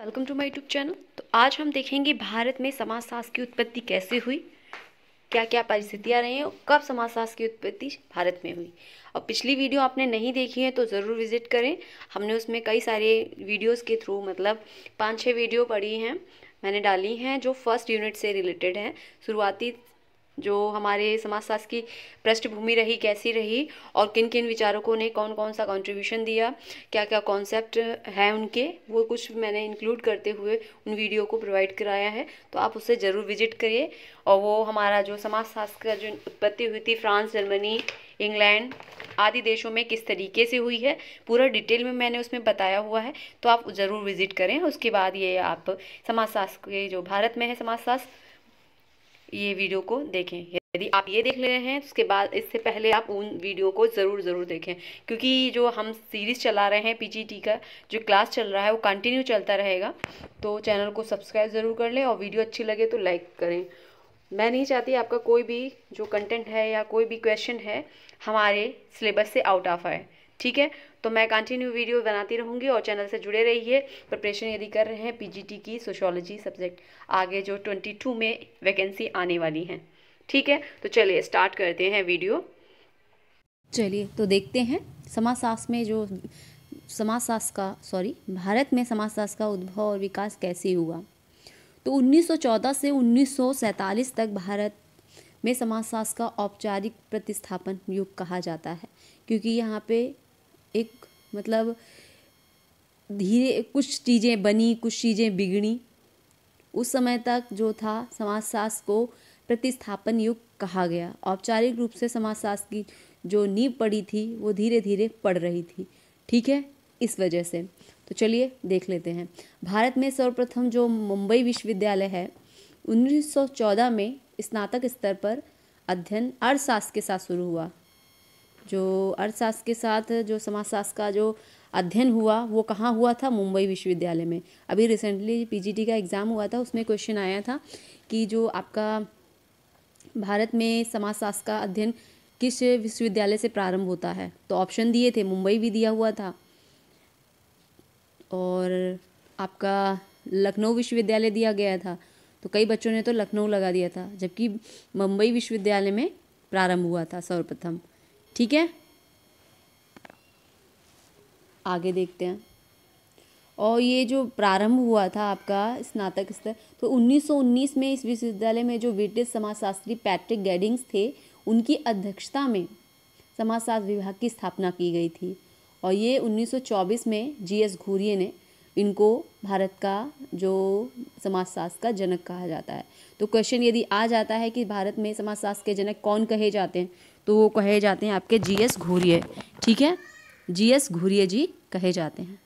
welcome to my YouTube channel तो आज हम देखेंगे भारत में समाज शास्त्र की उत्पत्ति कैसे हुई क्या क्या परिस्थितियाँ रही और कब समाज शास्त्र की उत्पत्ति भारत में हुई और पिछली वीडियो आपने नहीं देखी है तो ज़रूर विज़िट करें हमने उसमें कई सारे वीडियोस के थ्रू मतलब पाँच छः वीडियो पढ़ी हैं मैंने डाली हैं जो फर्स्ट यूनिट से रिलेटेड हैं शुरुआती जो हमारे समाजशास्त्र की पृष्ठभूमि रही कैसी रही और किन किन विचारकों ने कौन कौन सा कंट्रीब्यूशन दिया क्या क्या कॉन्सेप्ट है उनके वो कुछ मैंने इंक्लूड करते हुए उन वीडियो को प्रोवाइड कराया है तो आप उससे ज़रूर विजिट करिए और वो हमारा जो समाजशास्त्र का जो उत्पत्ति हुई थी फ्रांस जर्मनी इंग्लैंड आदि देशों में किस तरीके से हुई है पूरा डिटेल में मैंने उसमें बताया हुआ है तो आप ज़रूर विज़िट करें उसके बाद ये आप समाजशास्त्र के जो भारत में है समाजशास्त्र ये वीडियो को देखें यदि आप ये देख ले रहे हैं तो उसके बाद इससे पहले आप उन वीडियो को ज़रूर ज़रूर देखें क्योंकि जो हम सीरीज़ चला रहे हैं पीजीटी का जो क्लास चल रहा है वो कंटिन्यू चलता रहेगा तो चैनल को सब्सक्राइब ज़रूर कर लें और वीडियो अच्छी लगे तो लाइक करें मैं नहीं चाहती आपका कोई भी जो कंटेंट है या कोई भी क्वेश्चन है हमारे सिलेबस से आउट ऑफ आए ठीक है तो मैं कंटिन्यू वीडियो बनाती रहूँगी और चैनल से जुड़े रहिए प्रिपरेशन यदि कर रहे हैं पीजीटी की सोशोलॉजी सब्जेक्ट आगे जो ट्वेंटी टू में वैकेंसी आने वाली है ठीक है तो चलिए स्टार्ट करते हैं वीडियो चलिए तो देखते हैं समाजशास्त्र में जो समाजशास्त्र का सॉरी भारत में समाजशास्त्र का उद्भव और विकास कैसे हुआ तो 1914 से 1947 तक भारत में समाजशास्त्र का औपचारिक प्रतिस्थापन युग कहा जाता है क्योंकि यहाँ पे एक मतलब धीरे कुछ चीज़ें बनी कुछ चीज़ें बिगड़ी उस समय तक जो था समाजशास्त्र को प्रतिस्थापन युग कहा गया औपचारिक रूप से समाजशास्त्र की जो नींव पड़ी थी वो धीरे धीरे पड़ रही थी ठीक है इस वजह से तो चलिए देख लेते हैं भारत में सर्वप्रथम जो मुंबई विश्वविद्यालय है 1914 में स्नातक स्तर पर अध्ययन अर्थशास्त्र के साथ शुरू हुआ जो अर्थशास्त्र के साथ जो समाजशास्त्र का जो अध्ययन हुआ वो कहाँ हुआ था मुंबई विश्वविद्यालय में अभी रिसेंटली पीजीटी का एग्ज़ाम हुआ था उसमें क्वेश्चन आया था कि जो आपका भारत में समाजशास्त्र का अध्ययन किस विश्वविद्यालय से प्रारंभ होता है तो ऑप्शन दिए थे मुंबई भी दिया हुआ था और आपका लखनऊ विश्वविद्यालय दिया गया था तो कई बच्चों ने तो लखनऊ लगा दिया था जबकि मुंबई विश्वविद्यालय में प्रारंभ हुआ था सर्वप्रथम ठीक है आगे देखते हैं और ये जो प्रारंभ हुआ था आपका स्नातक स्तर तो 1919 में इस विश्वविद्यालय में जो ब्रिटिश समाजशास्त्री पैट्रिक गैडिंग्स थे उनकी अध्यक्षता में समाजशास्त्र विभाग की स्थापना की गई थी और ये 1924 में जीएस घूरिये ने इनको भारत का जो समाजशास्त्र का जनक कहा जाता है तो क्वेश्चन यदि आ जाता है कि भारत में समाजशास्त्र के जनक कौन कहे जाते हैं तो वो कहे जाते हैं आपके जी एस घूरिए ठीक है जी एस घूरिए जी कहे जाते हैं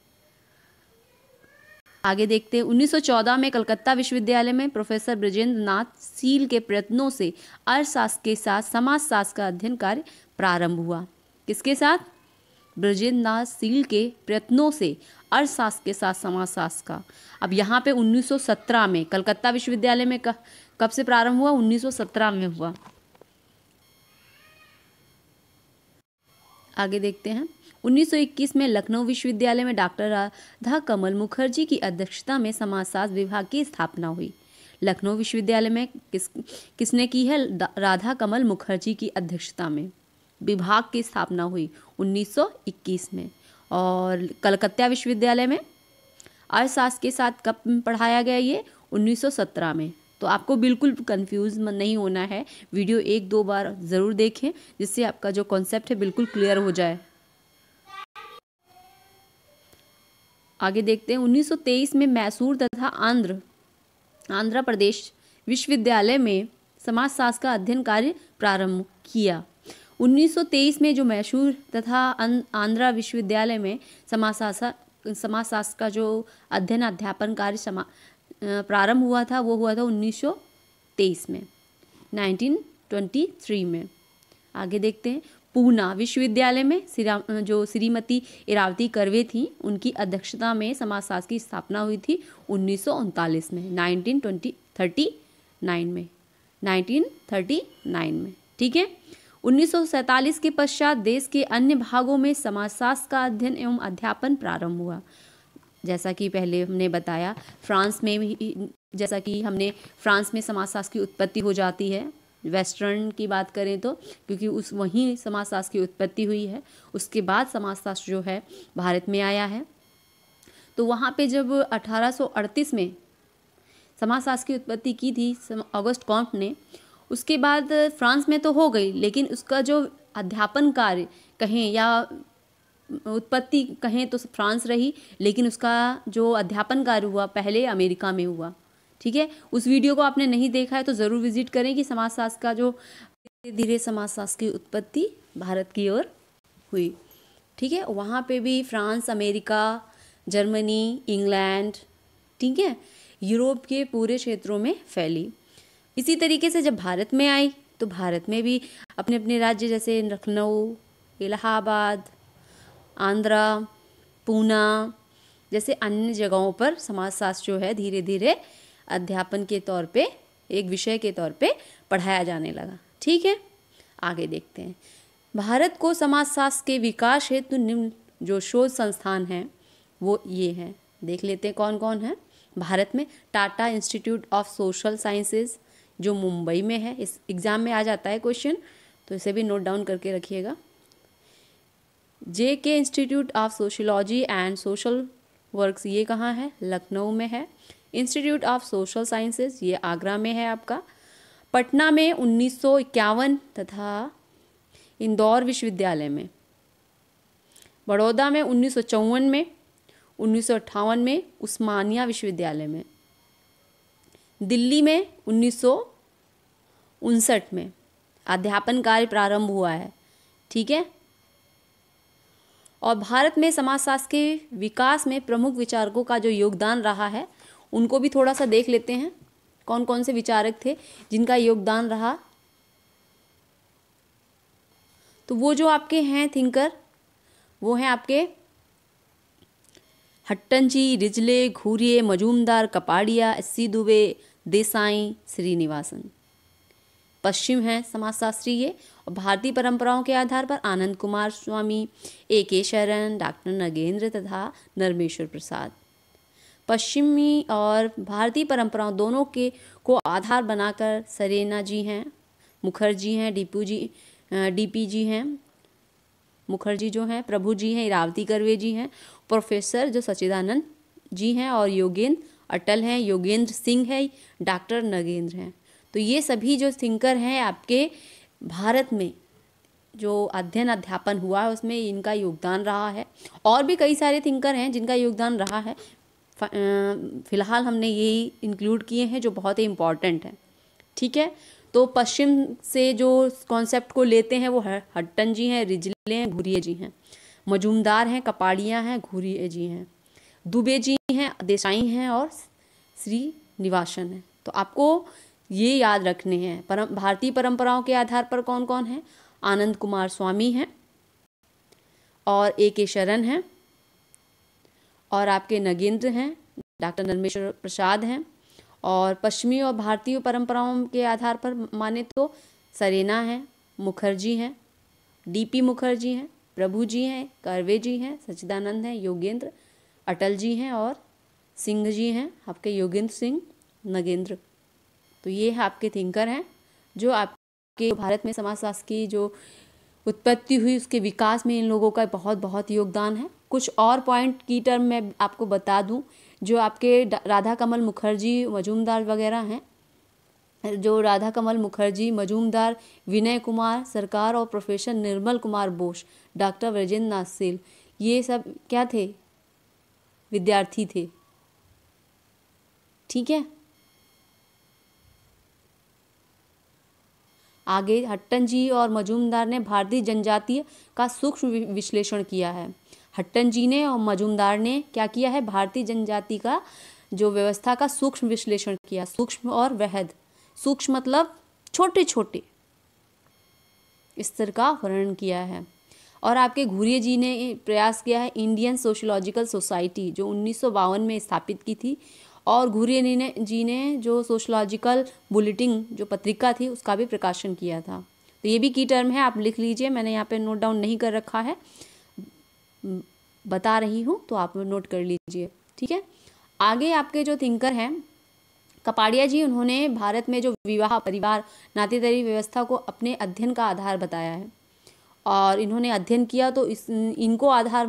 आगे देखते हैं 1914 में कलकत्ता विश्वविद्यालय में प्रोफेसर ब्रजेंद्र नाथ सील के प्रयत्नों से अर्थशास्त्र के साथ समाजशास्त्र का अध्ययन कार्य प्रारंभ हुआ किसके साथ ब्रजेंद्र नाथ सील के प्रयत्नों से अर्थशास्त्र के साथ समाजशास्त्र का अब यहाँ पे 1917 में कलकत्ता विश्वविद्यालय में कब से प्रारंभ हुआ 1917 में हुआ आगे देखते हैं 1921 में लखनऊ विश्वविद्यालय में डॉक्टर राधा कमल मुखर्जी की अध्यक्षता में समाजशास्त्र विभाग की स्थापना हुई लखनऊ विश्वविद्यालय में किस किसने की है राधा कमल मुखर्जी की अध्यक्षता में विभाग की स्थापना हुई 1921 में और कलकत्ता विश्वविद्यालय में अर्थशास्त्र के साथ कब पढ़ाया गया ये 1917 में तो आपको बिल्कुल कंफ्यूज नहीं होना है वीडियो एक दो बार ज़रूर देखें जिससे आपका जो कॉन्सेप्ट है बिल्कुल क्लियर हो जाए आगे देखते हैं 1923 में मैसूर तथा आंध्र आंध्र प्रदेश विश्वविद्यालय में समाजशास्त्र का अध्ययन कार्य प्रारंभ किया 1923 में जो मैसूर तथा अं- आंध्र विश्वविद्यालय में समाजशास्त्र समाजशास्त्र का जो अध्ययन अध्यापन कार्य समा प्रारंभ हुआ था वो हुआ था 1923 में 1923 में आगे देखते हैं पूना विश्वविद्यालय में श्री जो श्रीमती इरावती करवे थी उनकी अध्यक्षता में समाजशास्त्र की स्थापना हुई थी उन्नीस में नाइनटीन ट्वेंटी थर्टी नाइन में नाइनटीन थर्टी नाइन में ठीक है उन्नीस के पश्चात देश के अन्य भागों में समाजशास्त्र का अध्ययन एवं अध्यापन प्रारंभ हुआ जैसा कि पहले हमने बताया फ्रांस में भी जैसा कि हमने फ्रांस में समाजशास्त्र की उत्पत्ति हो जाती है वेस्टर्न की बात करें तो क्योंकि उस वहीं समाजशास्त्र की उत्पत्ति हुई है उसके बाद समाजशास्त्र जो है भारत में आया है तो वहाँ पे जब 1838 में समाजशास्त्र की उत्पत्ति की थी अगस्त कॉन्ट ने उसके बाद फ्रांस में तो हो गई लेकिन उसका जो अध्यापन कार्य कहें या उत्पत्ति कहें तो फ्रांस रही लेकिन उसका जो अध्यापन कार्य हुआ पहले अमेरिका में हुआ ठीक है उस वीडियो को आपने नहीं देखा है तो ज़रूर विजिट करें कि समाजशास्त्र का जो धीरे धीरे समाजशास्त्र की उत्पत्ति भारत की ओर हुई ठीक है वहाँ पे भी फ्रांस अमेरिका जर्मनी इंग्लैंड ठीक है यूरोप के पूरे क्षेत्रों में फैली इसी तरीके से जब भारत में आई तो भारत में भी अपने अपने राज्य जैसे लखनऊ इलाहाबाद आंध्रा पूना जैसे अन्य जगहों पर समाजशास्त्र जो है धीरे धीरे अध्यापन के तौर पे एक विषय के तौर पे पढ़ाया जाने लगा ठीक है आगे देखते हैं भारत को समाजशास्त्र के विकास हेतु निम्न जो शोध संस्थान हैं वो ये हैं देख लेते हैं कौन कौन है भारत में Tata institute of social sciences जो मुंबई में है इस एग्ज़ाम में आ जाता है क्वेश्चन तो इसे भी नोट डाउन करके रखिएगा J K institute of sociology and social works ये कहाँ है लखनऊ में है इंस्टीट्यूट ऑफ सोशल साइंसेज ये आगरा में है आपका पटना में उन्नीस तथा इंदौर विश्वविद्यालय में बड़ौदा में उन्नीस में उन्नीस में उस्मानिया विश्वविद्यालय में दिल्ली में उन्नीस में अध्यापन कार्य प्रारंभ हुआ है ठीक है और भारत में समाजशास्त्र के विकास में प्रमुख विचारकों का जो योगदान रहा है उनको भी थोड़ा सा देख लेते हैं कौन कौन से विचारक थे जिनका योगदान रहा तो वो जो आपके हैं थिंकर वो हैं आपके हट्टनजी Risley Ghurye Majumdar Kapadia S C Dube Desai Srinivasan पश्चिम हैं समाजशास्त्री ये और भारतीय परंपराओं के आधार पर आनंद कुमार स्वामी ए के शरण डॉक्टर नगेंद्र तथा नरमेश्वर प्रसाद पश्चिमी और भारतीय परंपराओं दोनों के को आधार बनाकर सरेना जी हैं मुखर्जी हैं डीपू जी डीपी जी हैं मुखर्जी जो हैं प्रभु जी हैं इरावती करवे जी हैं प्रोफेसर जो सचिदानंद जी हैं और योगेंद्र अटल हैं योगेंद्र सिंह है डॉक्टर नगेंद्र हैं तो ये सभी जो थिंकर हैं आपके भारत में जो अध्ययन अध्यापन हुआ है उसमें इनका योगदान रहा है और भी कई सारे थिंकर हैं जिनका योगदान रहा है फिलहाल हमने यही इंक्लूड किए हैं जो बहुत ही इम्पॉर्टेंट है ठीक है तो पश्चिम से जो कॉन्सेप्ट को लेते हैं वो हट्टन जी हैं रिजले हैं घुरिए जी हैं मजूमदार हैं कपाड़ियाँ हैं घुरिए जी हैं दुबे जी हैं देसाई हैं और श्री निवासन हैं तो आपको ये याद रखने हैं परम भारतीय परंपराओं के आधार पर कौन कौन है आनंद कुमार स्वामी हैं और ए के शरण हैं और आपके नगेंद्र हैं डॉक्टर नरमेश्वर प्रसाद हैं और पश्चिमी और भारतीय परंपराओं के आधार पर माने तो सरेना हैं मुखर्जी हैं डीपी मुखर्जी हैं प्रभु जी हैं करवे जी हैं सचिदानंद हैं योगेंद्र अटल जी हैं और सिंह जी हैं आपके योगेंद्र सिंह नगेंद्र तो ये है आपके थिंकर हैं जो आपके भारत में समाजशास्त्र की जो उत्पत्ति हुई उसके विकास में इन लोगों का बहुत बहुत योगदान है कुछ और पॉइंट की टर्म मैं आपको बता दूं जो आपके राधा कमल मुखर्जी मजूमदार वगैरह हैं जो राधा कमल मुखर्जी मजूमदार विनय कुमार सरकार और प्रोफेसर निर्मल कुमार बोस डॉक्टर ब्रजेंद्र नाथ सेल ये सब क्या थे विद्यार्थी थे ठीक है आगे हट्टन जी और मजूमदार ने भारतीय जनजातीय का सूक्ष्म विश्लेषण किया है हट्टन जी ने और मजूमदार ने क्या किया है भारतीय जनजाति का जो व्यवस्था का सूक्ष्म विश्लेषण किया सूक्ष्म और वहद सूक्ष्म मतलब छोटे छोटे स्तर का वर्णन किया है और आपके घूरिये जी ने प्रयास किया है इंडियन सोशोलॉजिकल सोसाइटी जो उन्नीस में स्थापित की थी और घुरिय जी ने जी ने जो सोशलॉजिकल बुलेटिन जो पत्रिका थी उसका भी प्रकाशन किया था तो ये भी की टर्म है आप लिख लीजिए मैंने यहाँ पे नोट डाउन नहीं कर रखा है बता रही हूँ तो आप नोट कर लीजिए ठीक है आगे आपके जो थिंकर हैं कपाड़िया जी उन्होंने भारत में जो विवाह परिवार नातेदारी व्यवस्था को अपने अध्ययन का आधार बताया है और इन्होंने अध्ययन किया तो इस इनको आधार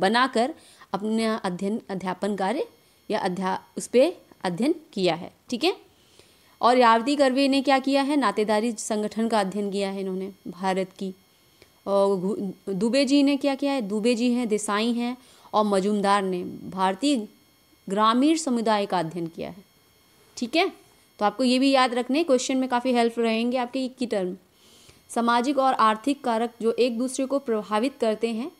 बनाकर अपने अध्ययन अध्यापन कार्य या अध्या उस पर अध्ययन किया है ठीक है और यावती कर्वे ने क्या किया है नातेदारी संगठन का अध्ययन किया है इन्होंने भारत की और दुबे जी ने क्या किया है दुबे जी हैं देसाई हैं और मजूमदार ने भारतीय ग्रामीण समुदाय का अध्ययन किया है ठीक है तो आपको ये भी याद रखने क्वेश्चन में काफ़ी हेल्प रहेंगे आपके एक की टर्म सामाजिक और आर्थिक कारक जो एक दूसरे को प्रभावित करते हैं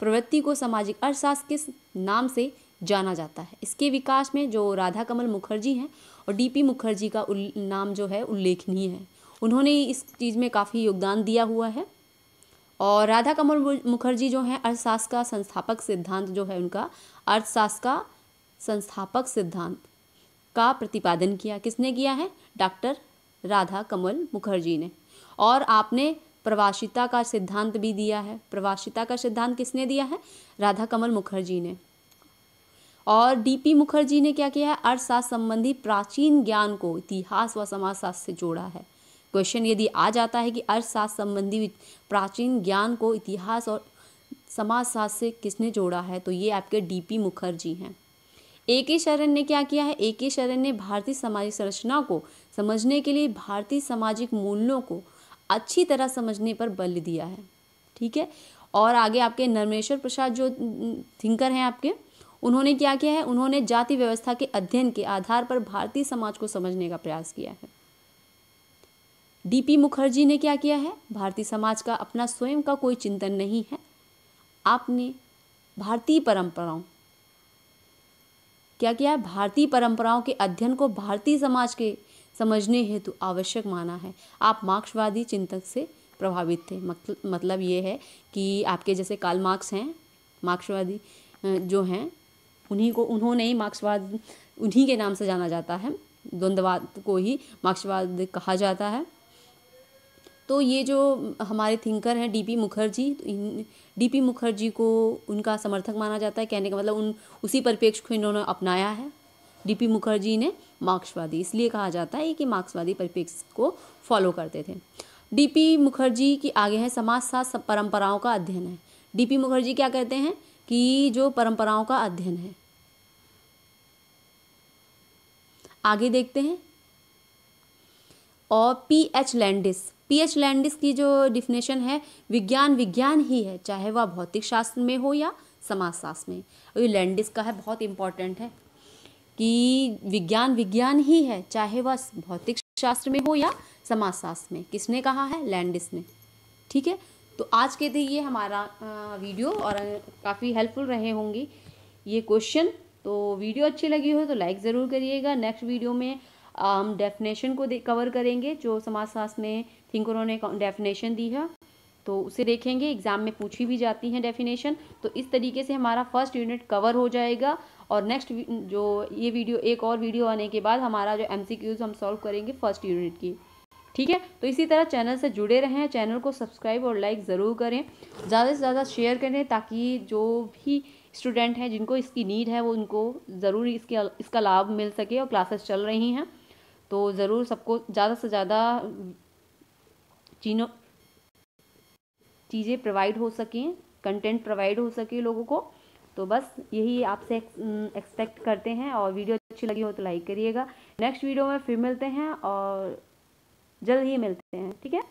प्रवृत्ति को सामाजिक अर्थशास्त्र के नाम से जाना जाता है इसके विकास में जो राधा कमल मुखर्जी हैं और डीपी मुखर्जी का नाम जो है उल्लेखनीय है उन्होंने इस चीज़ में काफ़ी योगदान दिया हुआ है और राधा कमल मुखर्जी जो हैं अर्थशास्त्र का संस्थापक सिद्धांत जो है उनका अर्थशास्त्र का संस्थापक सिद्धांत का प्रतिपादन किया किसने किया है डॉक्टर राधा कमल मुखर्जी ने और आपने प्रवासिता का सिद्धांत भी दिया है प्रवासिता का सिद्धांत किसने दिया है राधा कमल मुखर्जी ने और डीपी मुखर्जी ने क्या किया है अर्थशास्त्र संबंधी प्राचीन ज्ञान को इतिहास व समाजशास्त्र से जोड़ा है क्वेश्चन यदि आ जाता है कि अर्थशास्त्र संबंधी प्राचीन ज्ञान को इतिहास और समाजशास्त्र से किसने जोड़ा है तो ये आपके डीपी मुखर्जी हैं ए के शरण ने क्या किया है ए के शरण ने भारतीय सामाजिक संरचना को समझने के लिए भारतीय सामाजिक मूल्यों को अच्छी तरह समझने पर बल दिया है ठीक है और आगे आपके नरमेश्वर प्रसाद जो थिंकर हैं आपके उन्होंने क्या किया है उन्होंने जाति व्यवस्था के अध्ययन के आधार पर भारतीय समाज को समझने का प्रयास किया है डीपी मुखर्जी ने क्या किया है भारतीय समाज का अपना स्वयं का कोई चिंतन नहीं है आपने भारतीय परंपराओं क्या किया भारतीय परंपराओं के अध्ययन को भारतीय समाज के समझने हेतु आवश्यक माना है आप मार्क्सवादी चिंतक से प्रभावित थे मतलब, मतलब ये है कि आपके जैसे काल मार्क्स हैं मार्क्सवादी जो हैं उन्हीं को उन्होंने ही मार्क्सवाद उन्हीं के नाम से जाना जाता है द्वंद्ववाद को ही मार्क्सवाद कहा जाता है तो ये जो हमारे थिंकर हैं डीपी मुखर्जी तो डीपी मुखर्जी को उनका समर्थक माना जाता है कहने का मतलब उन उसी परिप्रेक्ष्य को इन्होंने अपनाया है डीपी मुखर्जी ने मार्क्सवादी इसलिए कहा जाता है कि मार्क्सवादी परिप्रेक्ष्य को फॉलो करते थे डीपी मुखर्जी की आगे है समाजशास्त्र परंपराओं का अध्ययन है डीपी मुखर्जी क्या कहते हैं कि जो परंपराओं का अध्ययन है आगे देखते हैं और P H Landis P H Landis की जो डिफिनेशन है विज्ञान विज्ञान ही है चाहे वह भौतिक शास्त्र में हो या समाजशास्त्र में ये लैंडिस का है बहुत इंपॉर्टेंट है कि विज्ञान विज्ञान ही है चाहे वह भौतिक शास्त्र में हो या समाजशास्त्र में किसने कहा है लैंडिस ने ठीक है तो आज के दिन ये हमारा वीडियो और काफ़ी हेल्पफुल रहे होंगे ये क्वेश्चन तो वीडियो अच्छी लगी हो तो लाइक ज़रूर करिएगा नेक्स्ट वीडियो में हम डेफिनेशन को कवर करेंगे जो समाजशास्त्र में थिंकरों ने डेफिनेशन दी है तो उसे देखेंगे एग्ज़ाम में पूछी भी जाती हैं डेफिनेशन तो इस तरीके से हमारा फर्स्ट यूनिट कवर हो जाएगा और नेक्स्ट जो ये वीडियो एक और वीडियो आने के बाद हमारा जो एम हम सॉल्व करेंगे फर्स्ट यूनिट की ठीक है तो इसी तरह चैनल से जुड़े रहें चैनल को सब्सक्राइब और लाइक ज़रूर करें ज़्यादा से ज़्यादा शेयर करें ताकि जो भी स्टूडेंट हैं जिनको इसकी नीड है वो उनको ज़रूर इसके इसका लाभ मिल सके और क्लासेस चल रही हैं तो ज़रूर सबको ज़्यादा से ज़्यादा चीनों चीज़ें प्रोवाइड हो सकें कंटेंट प्रोवाइड हो सके लोगों को तो बस यही आपसे एक्सपेक्ट mm, करते हैं और वीडियो अच्छी लगी हो तो लाइक करिएगा नेक्स्ट वीडियो में फिर मिलते हैं और जल्द ही मिलते हैं ठीक है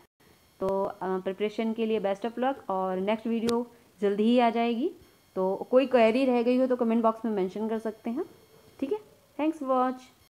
तो प्रिपरेशन के लिए बेस्ट ऑफ लक और नेक्स्ट वीडियो जल्दी ही आ जाएगी तो कोई क्वेरी रह गई हो तो कमेंट बॉक्स में मेंशन कर सकते हैं ठीक है थैंक्स वॉच